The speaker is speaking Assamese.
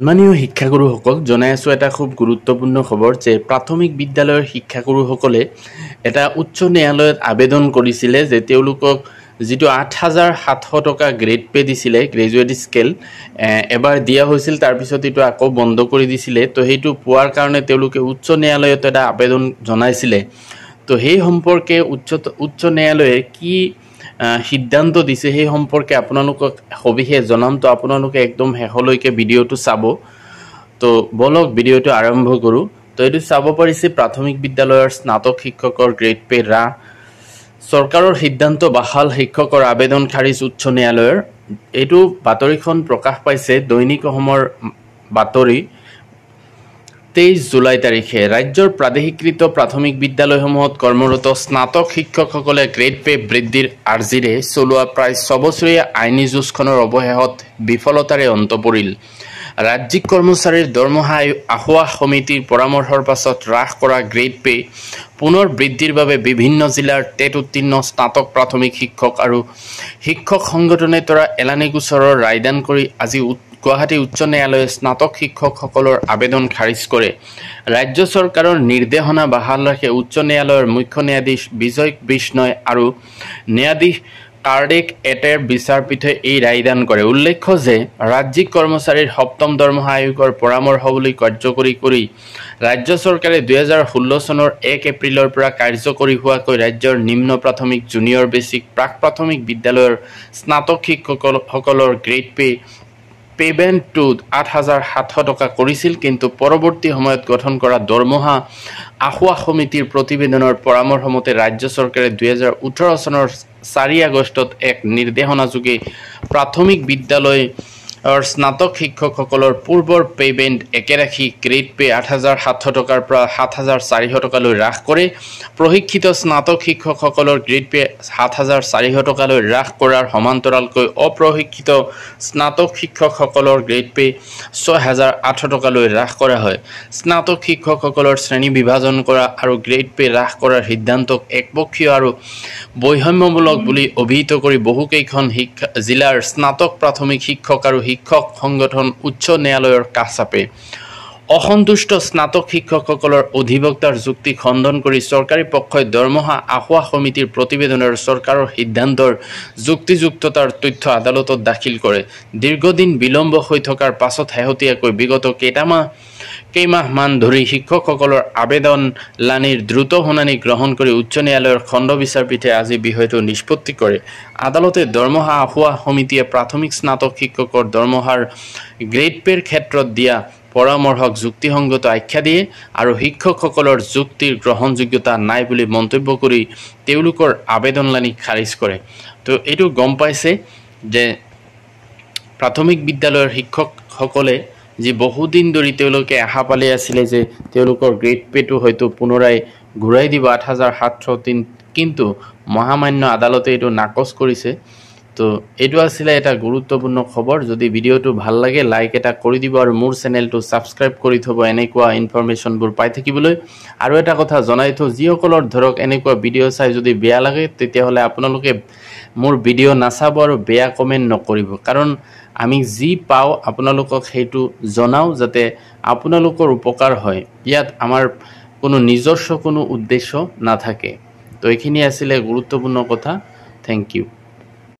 সন্মানীয় শিক্ষাগুৰুসকল জনাই আছোঁ এটা খুব গুৰুত্বপূৰ্ণ খবৰ যে প্ৰাথমিক বিদ্যালয়ৰ শিক্ষাগুৰুসকলে এটা উচ্চ ন্যায়ালয়ত আবেদন কৰিছিলে যে তেওঁলোকক যিটো আঠ হাজাৰ সাতশ টকা গ্ৰেড পে দিছিলে গ্ৰেজুৱেট স্কেল এবাৰ দিয়া হৈছিল তাৰপিছত এইটো আকৌ বন্ধ কৰি দিছিলে তো সেইটো পোৱাৰ কাৰণে তেওঁলোকে উচ্চ ন্যায়ালয়ত এটা আবেদন জনাইছিলে তো সেই সম্পৰ্কে উচ্চ উচ্চ ন্যায়ালয়ে কি সিদ্ধান্ত দিছে সেই সম্পৰ্কে আপোনালোকক সবিশেষ জনাম তো আপোনালোকে একদম শেষলৈকে ভিডিঅ'টো চাব তো বলক ভিডিঅ'টো আৰম্ভ কৰোঁ তো এইটো চাব পাৰিছে প্ৰাথমিক বিদ্যালয়ৰ স্নাতক শিক্ষকৰ গ্ৰেড পে ৰা চৰকাৰৰ সিদ্ধান্ত বাহাল শিক্ষকৰ আবেদন খাৰিজ উচ্চ ন্যায়ালয়ৰ এইটো বাতৰিখন প্ৰকাশ পাইছে দৈনিক অসমৰ বাতৰি তেইছ জুলাই তাৰিখে ৰাজ্যৰ প্ৰাদেশীকৃত প্ৰাথমিক বিদ্যালয়সমূহত কৰ্মৰত স্নাতক শিক্ষকসকলে গ্ৰেড পে বৃদ্ধিৰ আৰ্জিৰে চলোৱা প্ৰায় ছবছৰীয়া আইনী যুঁজখনৰ অৱশেষত বিফলতাৰে অন্ত পৰিল ৰাজ্যিক কৰ্মচাৰীৰ দৰমহা আহ্বাস সমিতিৰ পৰামৰ্শৰ পাছত হ্ৰাস কৰা গ্ৰেড পে পুনৰ বৃদ্ধিৰ বাবে বিভিন্ন জিলাৰ টেট উত্তীৰ্ণ স্নাতক প্ৰাথমিক শিক্ষক আৰু শিক্ষক সংগঠনে তৰা এলানি গোচৰৰ ৰায়দান কৰি আজি গুৱাহাটী উচ্চ ন্যায়ালয়ে স্নাতক শিক্ষকসকলৰ আবেদন খাৰিজ কৰে ৰাজ্য চৰকাৰৰ নিৰ্দেশনা বাহাল ৰাখে উচ্চ ন্যায়ালয়ৰ মুখ্য ন্যায়াধীশ বিজয় বিষ্ণই আৰু ন্যায়াধীশ কাৰ্ডেক এটেৰ বিচাৰপীঠে এই ৰায়দান কৰে উল্লেখ্য যে ৰাজ্যিক কৰ্মচাৰীৰ সপ্তম দৰমহা আয়োগৰ পৰামৰ্শ বুলি কাৰ্যকৰী কৰি ৰাজ্য চৰকাৰে দুহেজাৰ ষোল্ল চনৰ এক এপ্ৰিলৰ পৰা কাৰ্যকৰী হোৱাকৈ ৰাজ্যৰ নিম্ন প্ৰাথমিক জুনিয়ৰ বেচিক প্ৰাক প্ৰাথমিক বিদ্যালয়ৰ স্নাতক শিক্ষকসকলৰ গ্ৰেড পে' পে'মেণ্টটো আঠ হাজাৰ সাতশ টকা কৰিছিল কিন্তু পৰৱৰ্তী সময়ত গঠন কৰা দৰমহা আসোৱা সমিতিৰ প্ৰতিবেদনৰ পৰামৰ্শমতে ৰাজ্য চৰকাৰে দুহেজাৰ ওঠৰ চনৰ চাৰি আগষ্টত এক নিৰ্দেশনাযোগে প্ৰাথমিক বিদ্যালয় অৰ স্নাতক শিক্ষকসকলৰ পূৰ্বৰ পে'মেণ্ট একেৰাশি গ্ৰেড পে' আঠ হাজাৰ সাতশ টকাৰ পৰা সাত হাজাৰ চাৰিশ টকালৈ হ্ৰাস কৰে প্ৰশিক্ষিত স্নাতক শিক্ষকসকলৰ গ্ৰেড পে' সাত হাজাৰ চাৰিশ টকালৈ হ্ৰাস কৰাৰ সমান্তৰালকৈ অপ্ৰশিক্ষিত স্নাতক শিক্ষকসকলৰ গ্ৰেড পে' ছয় হাজাৰ আঠশ টকালৈ হ্ৰাস কৰা হয় স্নাতক শিক্ষকসকলৰ শ্ৰেণী বিভাজন কৰা আৰু গ্ৰেড পে' হ্ৰাস কৰাৰ সিদ্ধান্তক একপক্ষীয় আৰু বৈষম্যমূলক বুলি অভিহিত কৰি বহুকেইখন শিক্ষা জিলাৰ স্নাতক প্ৰাথমিক শিক্ষক আৰু শিক্ষক শিক্ষক সংগঠন উচ্চ ন্যায়ালয়ৰ কাছাপে অসন্তুষ্ট স্নাতক শিক্ষকসকলৰ অধিবক্তাৰ যুক্তি খণ্ডন কৰি চৰকাৰী পক্ষই দৰমহা আসোৱাহ সমিতিৰ প্ৰতিবেদনৰ চৰকাৰৰ সিদ্ধান্তৰ যুক্তিযুক্ততাৰ তথ্য আদালতত দাখিল কৰে দীৰ্ঘদিন বিলম্ব হৈ থকাৰ পাছত শেহতীয়াকৈ বিগত কেইটামাহ কেইমাহমান ধৰি শিক্ষকসকলৰ আবেদন লানিৰ দ্ৰুত শুনানি গ্ৰহণ কৰি উচ্চ ন্যায়ালয়ৰ খণ্ড বিচাৰপীঠে আজি বিষয়টো নিষ্পত্তি কৰে আদালতে দৰমহা আফুৱা সমিতিয়ে প্ৰাথমিক স্নাতক শিক্ষকৰ দৰমহাৰ গ্ৰেড পে'ৰ ক্ষেত্ৰত দিয়া পৰামৰ্শক যুক্তিসংগত আখ্যা দিয়ে আৰু শিক্ষকসকলৰ যুক্তিৰ গ্ৰহণযোগ্যতা নাই বুলি মন্তব্য কৰি তেওঁলোকৰ আবেদনলানি খাৰিজ কৰে তো এইটো গম পাইছে যে প্ৰাথমিক বিদ্যালয়ৰ শিক্ষকসকলে যি বহুদিন ধৰি তেওঁলোকে আশা পালি আছিলে যে তেওঁলোকৰ গ্ৰেড পে'টো হয়তো পুনৰাই ঘূৰাই দিব আঠ হাজাৰ সাতশ তিন কিন্তু মহামান্য আদালতে এইটো নাকচ কৰিছে তো এইটো আছিলে এটা গুৰুত্বপূৰ্ণ খবৰ যদি ভিডিঅ'টো ভাল লাগে লাইক এটা কৰি দিব আৰু মোৰ চেনেলটো ছাবস্ক্ৰাইব কৰি থ'ব এনেকুৱা ইনফৰমেশ্যনবোৰ পাই থাকিবলৈ আৰু এটা কথা জনাই থওঁ যিসকলৰ ধৰক এনেকুৱা ভিডিঅ' চাই যদি বেয়া লাগে তেতিয়াহ'লে আপোনালোকে মোৰ ভিডিঅ' নাচাব আৰু বেয়া কমেণ্ট নকৰিব কাৰণ আমি যি পাওঁ আপোনালোকক সেইটো জনাওঁ যাতে আপোনালোকৰ উপকাৰ হয় ইয়াত আমাৰ কোনো নিজস্ব কোনো উদ্দেশ্য নাথাকে তো এইখিনি আছিলে গুৰুত্বপূৰ্ণ কথা থেংক ইউ